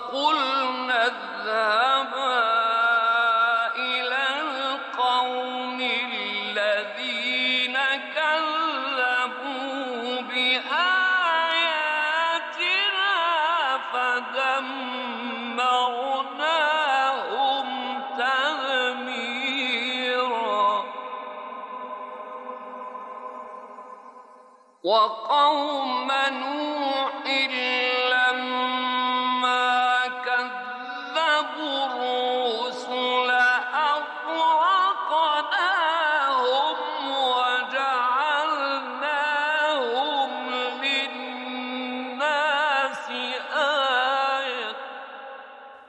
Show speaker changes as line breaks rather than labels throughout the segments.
قلنا اذهبا إلى القوم الذين كذبوا بآياتنا فدمرناهم تدميرا وقوم نوح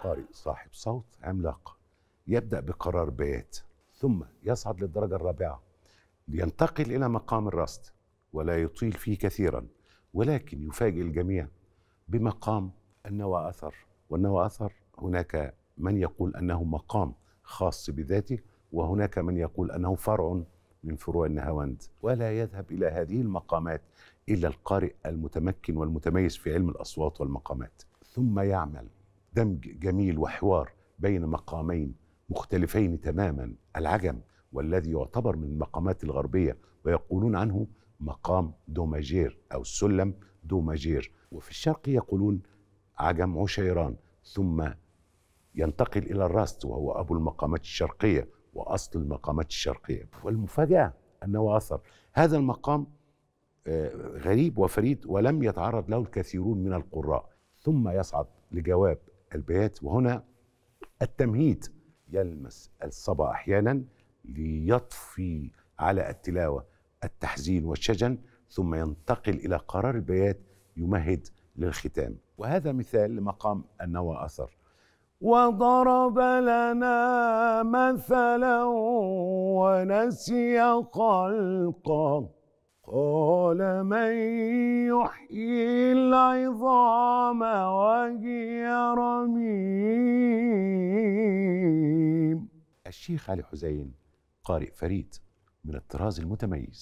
عبقري صاحب صوت عملاق يبدأ بقرار بيت ثم يصعد للدرجة الرابعة لينتقل إلى مقام الرصد ولا يطيل فيه كثيرا ولكن يفاجئ الجميع بمقام النوى أثر والنوى أثر هناك من يقول أنه مقام خاص بذاته وهناك من يقول أنه فرع من فروع النهاوند ولا يذهب إلى هذه المقامات إلا القارئ المتمكن والمتميز في علم الأصوات والمقامات ثم يعمل دمج جميل وحوار بين مقامين مختلفين تماما العجم والذي يعتبر من المقامات الغربية ويقولون عنه مقام دوماجير أو سلم دوماجير وفي الشرق يقولون عجم عشيران ثم ينتقل إلى الراست وهو أبو المقامات الشرقية وأصل المقامات الشرقية والمفاجأة أنه أثر هذا المقام آه، غريب وفريد ولم يتعرض له الكثيرون من القراء ثم يصعد لجواب البيات وهنا التمهيد يلمس الصبا أحيانا ليطفي على التلاوة التحزين والشجن ثم ينتقل إلى قرار البيات يمهد للختام وهذا مثال لمقام النوى أثر وضرب لنا مثلا ونسي خلقه قال من يحيي العظام الشيخ علي حزين قارئ فريد من الطراز المتميز